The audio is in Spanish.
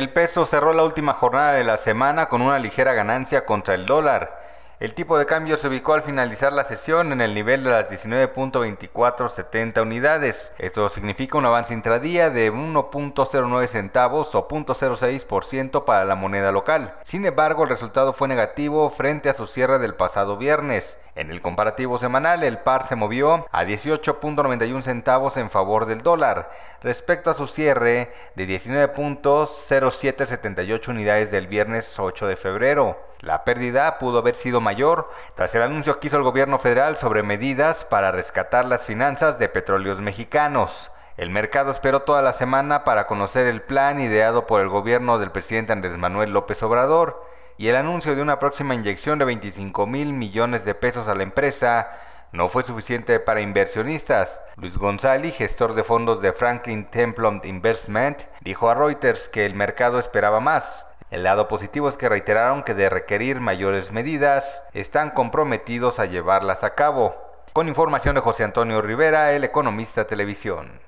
El peso cerró la última jornada de la semana con una ligera ganancia contra el dólar. El tipo de cambio se ubicó al finalizar la sesión en el nivel de las 19.2470 unidades. Esto significa un avance intradía de 1.09 centavos o 0.06% para la moneda local. Sin embargo, el resultado fue negativo frente a su cierre del pasado viernes. En el comparativo semanal, el par se movió a 18.91 centavos en favor del dólar, respecto a su cierre de 19.0778 unidades del viernes 8 de febrero. La pérdida pudo haber sido mayor tras el anuncio que hizo el gobierno federal sobre medidas para rescatar las finanzas de petróleos mexicanos. El mercado esperó toda la semana para conocer el plan ideado por el gobierno del presidente Andrés Manuel López Obrador y el anuncio de una próxima inyección de 25 mil millones de pesos a la empresa no fue suficiente para inversionistas. Luis González, gestor de fondos de Franklin Templeton Investment, dijo a Reuters que el mercado esperaba más. El lado positivo es que reiteraron que de requerir mayores medidas, están comprometidos a llevarlas a cabo. Con información de José Antonio Rivera, el economista Televisión.